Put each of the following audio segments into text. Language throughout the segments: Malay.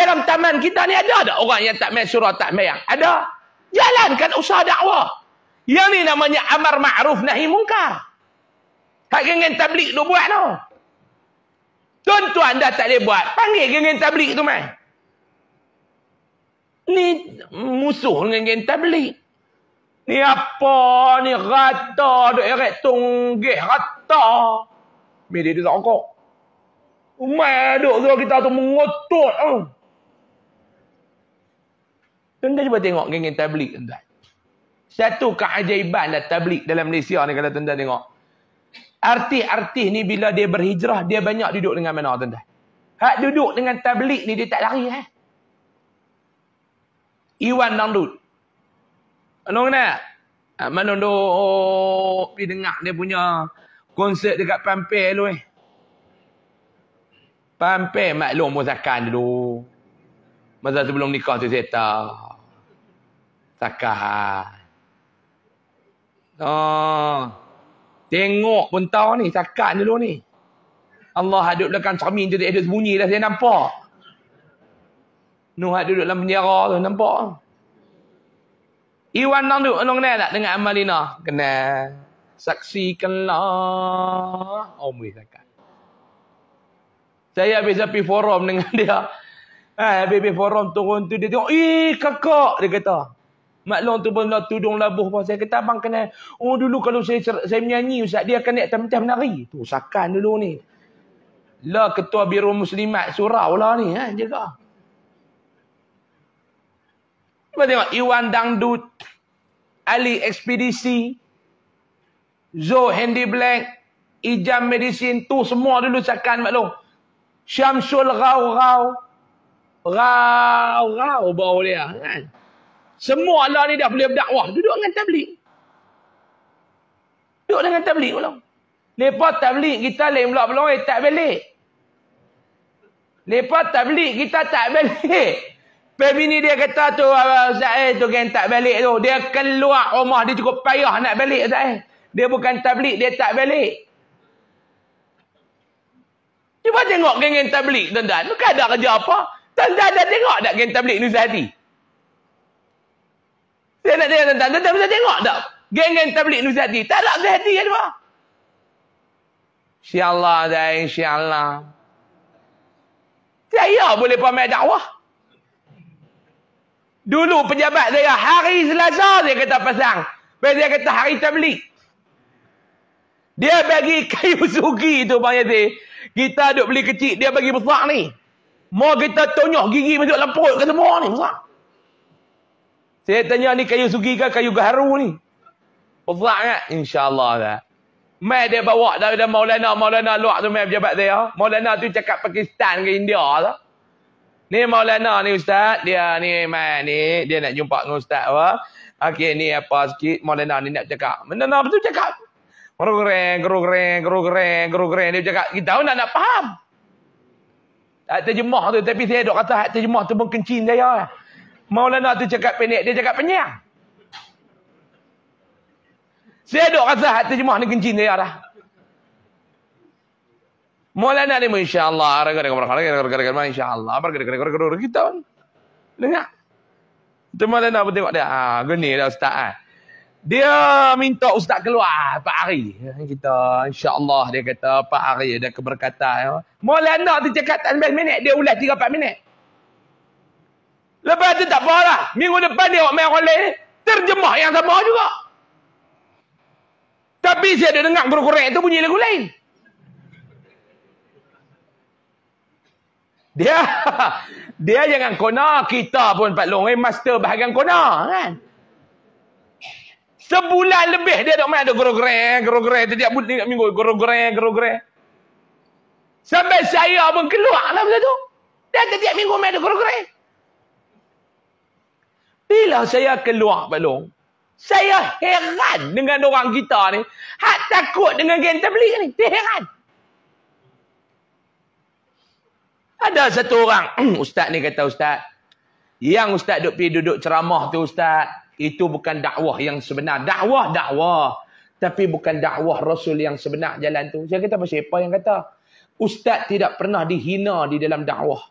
dalam taman kita ni ada tak orang yang tak main surah tak main yang? Ada. Jalankan usaha dakwah. Yang ni namanya amar ma'ruf nahi mungkar. Tak geng-geng tablik tu buat tu. Tuan-tuan dah tak boleh buat. Panggil geng-geng tablik tu main. Ni musuh dengan geng tablik. Ni apa ni rata duk erat tunggih rata. Bila dia tak kok. Umai duk kita tu mengotot. Oh. Tuan-tuan cuba tengok geng-geng tablik tuan-tuan. Satu keajaibanlah tablik dalam Malaysia ni kalau tuan-tuan tengok. Artis-artis ni bila dia berhijrah, dia banyak duduk dengan mana tuan-tuan. Hak duduk dengan tablik ni dia tak lari eh. Iwan Nandut. Anu kena? Ah, mana tu oh, pergi dengar dia punya konsert dekat Pampir dulu eh. Pampir maklum muzakan dulu. Masa tu belum nikah tu seta. Cakap. Oh. Ah. Tengok pun tahu ni. Cakap dulu ni. Allah hadut belakang cermin tu. Dia sembunyi dah. Saya nampak. Nuh duduk dalam penjara tu nampak. Iwan nang duk nang kenal tak dengan Amalina? Kenal. Saksikanlah. Oh, boleh cakap. Saya habis-habis forum dengan dia. Eh, habis forum turun tu, dia tengok, eh, kakak, dia kata. Mak Long tu pun lah tudung labuh pun. Saya kata, abang kena, oh, dulu kalau saya ser- saya menyanyi, Ustaz, dia akan naik tempat menari. Tu, sakan dulu ni. Lah, ketua biro muslimat surau lah ni, eh, jaga. Cuba tengok, Iwan Dangdut, Ali Ekspedisi, Zoe Handy Black, Ijam Medicine, tu semua dulu sakan, Mak Long. Syamsul Rau Rau, Rau-rau bau dia kan. Semua Allah ni dah boleh berdakwah. Duduk dengan tablik. Duduk dengan tablik pula. Lepas tablik kita lain pula pula orang eh, tak balik. Lepas tablik kita tak balik. Pemini dia kata tu ah, Ustaz eh tu geng kan tak balik tu. Dia keluar rumah dia cukup payah nak balik Ustaz eh. Dia bukan tablik dia tak balik. Cuba tengok geng-geng tablik tuan-tuan. Bukan ada kerja apa tuan ada tengok tak geng tablik Nur Zahdi? Saya nak tanya tuan-tuan. tuan tengok tak geng-geng tablik Nur Zahdi? Tak ada Zahdi ke dua? InsyaAllah, Zahdi. InsyaAllah. Saya boleh pamer dakwah. Dulu pejabat saya hari Selasa dia kata pasang. Bila dia kata hari tablik. Dia bagi kayu sugi tu Bang Yazid. Kita duk beli kecil, dia bagi besar ni. Mau kita tonyok gigi masuk dalam perut kata mau ni besar. Saya tanya ni kayu sugi ke kayu gaharu ni? Besar kan? Insya-Allah lah. Mai dia bawa dah, dari Maulana Maulana luar tu mai pejabat dia. Maulana tu cakap Pakistan ke India lah. Ni Maulana ni ustaz, dia ni mai ni dia nak jumpa dengan ustaz apa? Okey ni apa sikit Maulana ni nak cakap. Maulana betul cakap. Gerugreng, gerugreng, gerugreng, gerugreng. Dia cakap, kita nak nak faham. Hak ah, terjemah tu. Tapi saya dok kata hak terjemah tu pun kencing saya. Maulana tu cakap pendek, dia cakap penyiang. Saya dok kata hak terjemah ni kencing saya dah. Maulana ni insyaAllah. InsyaAllah. Kita pun. Dengar. Itu Maulana pun tengok dia. Ah, gini dah ustaz. Ah dia minta ustaz keluar Pak Ari Kita insya-Allah dia kata Pak Ari ada keberkatan. Ya. Maulana tu cakap tak sampai minit, dia ulas 3 4 minit. Lepas tu tak apalah. Minggu depan dia main orang lain terjemah yang sama juga. Tapi saya ada dengar berkorek tu bunyi lagu lain. Dia dia jangan kona kita pun Pak Long eh master bahagian kona kan. Sebulan lebih dia dok main ada gerogre, gerogre setiap bulan tengok minggu gerogre, gerogre. Sampai saya pun keluar lah masa tu. Dan setiap minggu main ada gerogre. Bila saya keluar Pak Long, saya heran dengan orang kita ni. Hak takut dengan geng tablik ni. Dia heran. Ada satu orang, ustaz ni kata ustaz, yang ustaz duduk pergi duduk ceramah tu ustaz, itu bukan dakwah yang sebenar. Dakwah, dakwah. Tapi bukan dakwah Rasul yang sebenar jalan tu. Saya kata apa siapa yang kata? Ustaz tidak pernah dihina di dalam dakwah.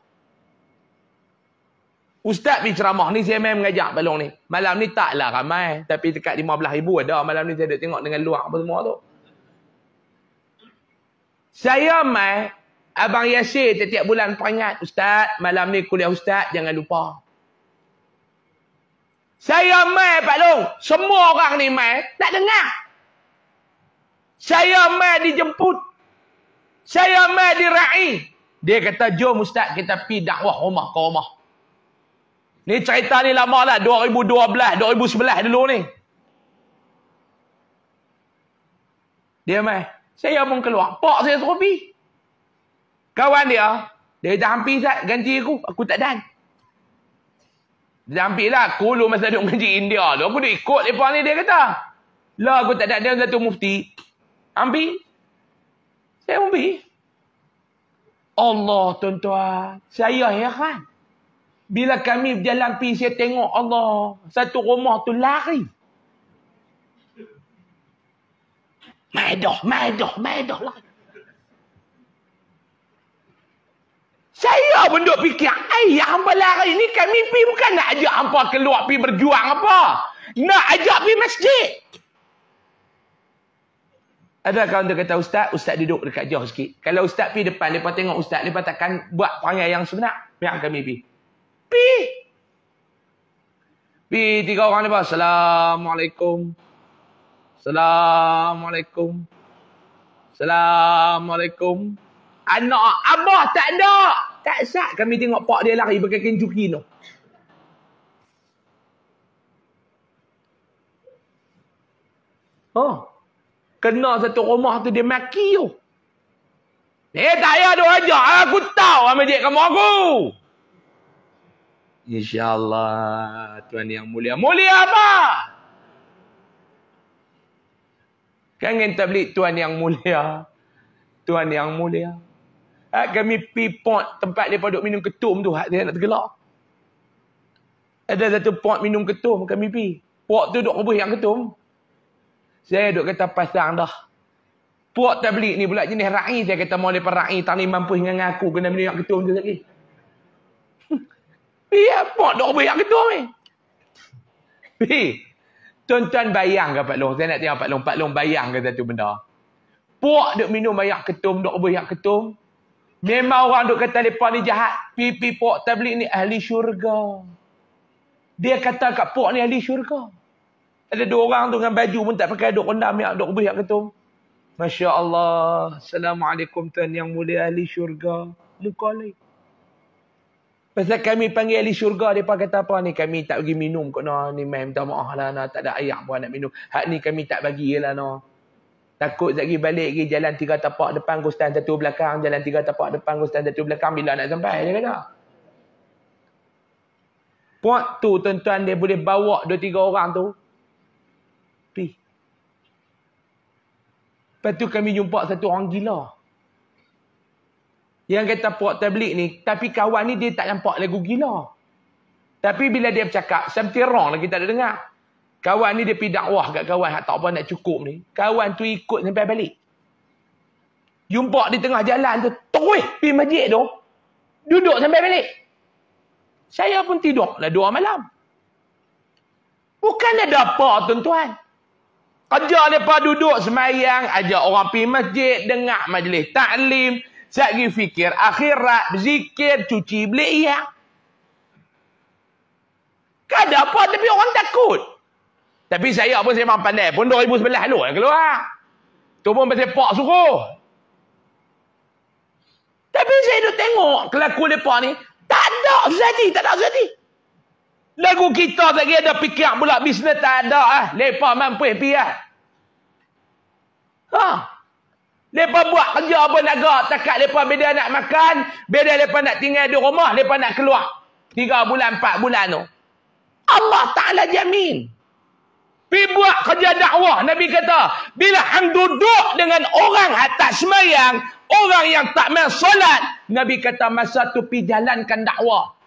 Ustaz pergi ceramah ni, saya memang mengajak balong ni. Malam ni taklah ramai. Tapi dekat 15,000 ada. Malam ni saya ada tengok dengan luar apa semua tu. Saya mai, Abang Yasir setiap bulan peringat. Ustaz, malam ni kuliah Ustaz, jangan lupa. Saya mai Pak Long. Semua orang ni mai. Tak dengar. Saya mai dijemput. Saya mai dirai. Dia kata, jom ustaz kita pi dakwah rumah ke rumah. Ni cerita ni lama lah. 2012, 2011 dulu ni. Dia mai. Saya pun keluar. Pak saya suruh pi. Kawan dia, dia dah hampir ustaz ganti aku. Aku tak dan. Dia ambil lah kulu masa duduk mengaji India tu. Aku duduk ikut mereka ni dia kata. Lah aku tak ada dia satu mufti. Ambil. Saya ambil. Allah tuan-tuan. Saya heran. Bila kami berjalan pergi saya tengok Allah. Satu rumah tu lari. Maedah, maedah, maedah lari. Kita pun duk fikir, eh yang hampa lari ni kan mimpi bukan nak ajak hampa keluar pi berjuang apa. Nak ajak pi masjid. Ada kawan tu kata, ustaz, ustaz duduk dekat jauh sikit. Kalau ustaz pi depan, mereka tengok ustaz, mereka takkan buat perangai yang sebenar. Mereka kami pi. Pi. Pi tiga orang lepas. Assalamualaikum. Assalamualaikum. Assalamualaikum. Anak abah tak ada. Tak sah kami tengok pak dia lari berkaki juki tu. Oh. Kena satu rumah tu dia maki tu. Eh tak payah dia ajak. Aku tahu ambil dia kamu aku. InsyaAllah. Tuan yang mulia. Mulia apa? Kan ingin tablik Tuan yang mulia. Tuan yang mulia. Ha, kami pi pot tempat dia duduk minum ketum tu. Ha, dia nak tergelak. Ada satu pot minum ketum kami pi. Pot tu duduk rebus yang ketum. Saya duduk kata pasang dah. Pot tablik ni pula jenis ra'i. Saya kata mau lepas ra'i tak ni mampu dengan ngaku kena minum yang ketum tu lagi. Ya, pot duduk rebus yang ketum ni. Pi. Tuan-tuan bayang ke Pak Long? Saya nak tengok Pak Long. Pak Long bayang ke satu benda. Puak duk minum ayak ketum, duk rebus ayak ketum. Memang orang duk kata telefon ni jahat. Pipi pok tablik ni ahli syurga. Dia kata kat pok ni ahli syurga. Ada dua orang tu dengan baju pun tak pakai duk rendam yang duk rubih yang ketum. Masya Allah. Assalamualaikum tuan yang mulia ahli syurga. Lu kolik. Pasal kami panggil ahli syurga, mereka kata apa ni? Kami tak pergi minum kot no. Ni main minta maaf lah. No. Tak ada ayah buat nak minum. Hak ni kami tak bagi lah no. Takut Zaki balik pergi jalan tiga tapak depan Gustan satu belakang. Jalan tiga tapak depan Gustan satu belakang. Bila nak sampai dia kata. Puan tu tuan-tuan dia boleh bawa dua tiga orang tu. Pi. Lepas tu kami jumpa satu orang gila. Yang kata puak tablik ni. Tapi kawan ni dia tak nampak lagu gila. Tapi bila dia bercakap. Something wrong lagi kita ada dengar. Kawan ni dia pergi dakwah kat kawan tak apa nak cukup ni. Kawan tu ikut sampai balik. Jumpa di tengah jalan tu. Terus pergi masjid tu. Duduk sampai balik. Saya pun tidur lah dua malam. Bukan ada apa tuan-tuan. Kerja mereka duduk semayang. Ajak orang pergi masjid. Dengar majlis taklim. Sagi fikir akhirat. Zikir. Cuci beli iya. Kadang apa tapi orang takut. Tapi saya pun saya memang pandai. Pun 2011 lalu yang lah keluar. Tu pun pasal pak suruh. Tapi saya duk tengok kelaku mereka ni. Tak ada jadi, tak ada jadi. Lagu kita tadi ada fikir pula bisnes tak ada ah. Lepa mampus pi ah. Ha. lepas buat kerja apa nak gerak takat lepas beda nak makan, beda lepas nak tinggal di rumah, lepas nak keluar. Tiga bulan, empat bulan tu. Allah Ta'ala jamin. Pi buat kerja dakwah. Nabi kata, bila hang duduk dengan orang atas semayang, orang yang tak main solat, Nabi kata masa tu pi jalankan dakwah.